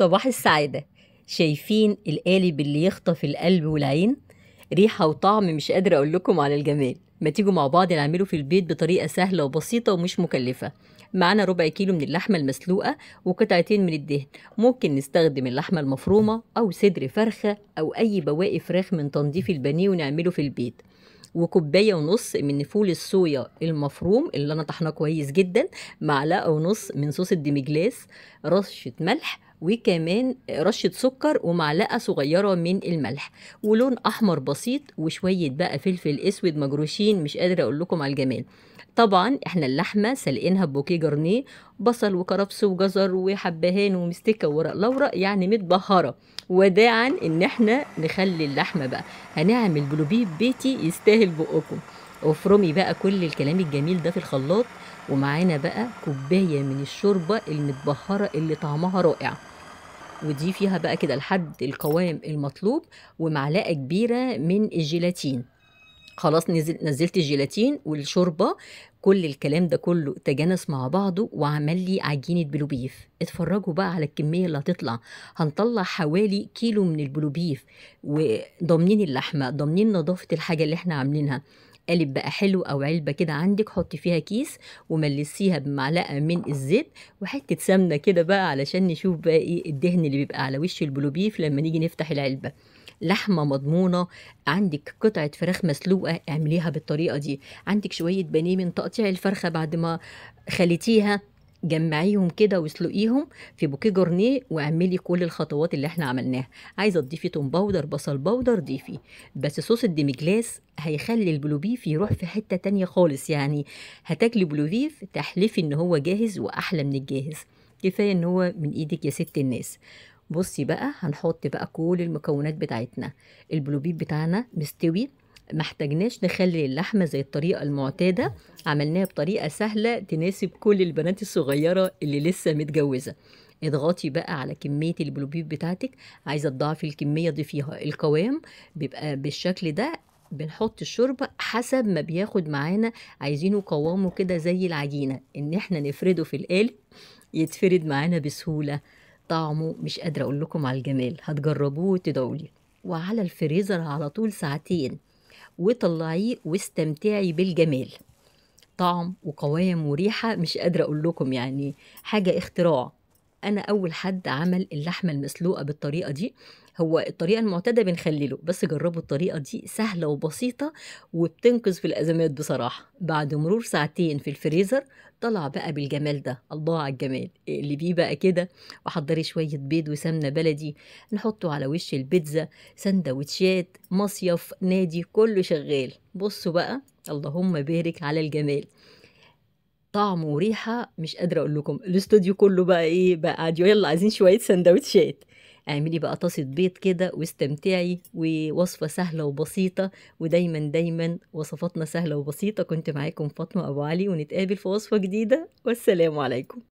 صباح السعادة شايفين القالب اللي يخطف القلب والعين ريحة وطعم مش قادرة أقول لكم على الجمال ما تيجوا مع بعض نعمله في البيت بطريقة سهلة وبسيطة ومش مكلفة معانا ربع كيلو من اللحمة المسلوقة وقطعتين من الدهن ممكن نستخدم اللحمة المفرومة أو صدر فرخة أو أي بواقي فراخ من تنظيف البانيه ونعمله في البيت وكوباية ونص من فول الصويا المفروم اللي أنا طحناه كويس جدا معلقة ونص من صوص الديميجلاس رشة ملح وكمان رشه سكر ومعلقه صغيره من الملح ولون احمر بسيط وشويه بقى فلفل اسود مجروشين مش قادره اقول لكم على الجمال طبعا احنا اللحمه سلقينها ببوكيه جرنيه بصل وكرفس وجزر وحبهان ومستكه وورق لورا يعني متبهره وداعا ان احنا نخلي اللحمه بقى هنعمل بلوبيب بيتي يستاهل بقكم افرمي بقى كل الكلام الجميل ده في الخلاط ومعانا بقى كوبايه من الشوربه المتبهره اللي طعمها رائع ودي فيها بقى كده لحد القوام المطلوب ومعلقه كبيره من الجيلاتين خلاص نزل نزلت الجيلاتين والشوربه كل الكلام ده كله تجانس مع بعضه وعمل لي عجينه بلوبيف اتفرجوا بقى على الكميه اللي هتطلع هنطلع حوالي كيلو من البلوبيف وضامنين اللحمه ضامنين نظافه الحاجه اللي احنا عاملينها قالب بقى حلو او علبه كده عندك حطي فيها كيس وملسيها بمعلقه من الزيت وحته سمنه كده بقى علشان نشوف بقى ايه الدهن اللي بيبقى على وش البلوبيف لما نيجي نفتح العلبه لحمة مضمونة عندك قطعة فراخ مسلوقة اعمليها بالطريقة دي عندك شوية بانيه من تقطيع الفرخة بعد ما خليتيها جمعيهم كده واسلقيهم في بوكيه جورنيه واعملي كل الخطوات اللي احنا عملناها عايزه تضيفي توم باودر بصل باودر ضيفي بس صوص الديميجلاس هيخلي البلو بيف يروح في حته تانية خالص يعني هتاكلي بلو بيف تحلفي ان هو جاهز واحلى من الجاهز كفايه ان هو من ايدك يا ست الناس بصي بقى هنحط بقى كل المكونات بتاعتنا البلو بيف بتاعنا مستوي ما احتاجناش نخلي اللحمه زي الطريقه المعتاده عملناها بطريقه سهله تناسب كل البنات الصغيره اللي لسه متجوزه اضغطي بقى على كميه البلوبيب بتاعتك عايزه تضاعفي الكميه ضيفيها القوام بيبقى بالشكل ده بنحط الشوربه حسب ما بياخد معانا عايزينه قوامه كده زي العجينه ان احنا نفرده في القالب يتفرد معانا بسهوله طعمه مش قادره اقول لكم على الجمال هتجربوه وتدعوا لي وعلى الفريزر على طول ساعتين وطلعيه واستمتعي بالجمال طعم وقوام وريحه مش قادره اقول لكم يعني حاجه اختراع انا اول حد عمل اللحمه المسلوقه بالطريقه دي هو الطريقه المعتاده بنخلله بس جربوا الطريقه دي سهله وبسيطه وبتنقذ في الازمات بصراحه بعد مرور ساعتين في الفريزر طلع بقى بالجمال ده الله على الجمال اللي بيه بقى كده وحضري شويه بيض وسمنه بلدي نحطه على وش البيتزا سندوتشات مصيف نادي كله شغال بصوا بقى اللهم بارك على الجمال طعم وريحه مش قادره اقول لكم الاستوديو كله بقى ايه بقى عاديو يلا عايزين شويه سندوتشات اعملي بقى طاسه بيض كده واستمتعي ووصفه سهله وبسيطه ودايما دايما وصفاتنا سهله وبسيطه كنت معاكم فاطمه ابو علي ونتقابل في وصفه جديده والسلام عليكم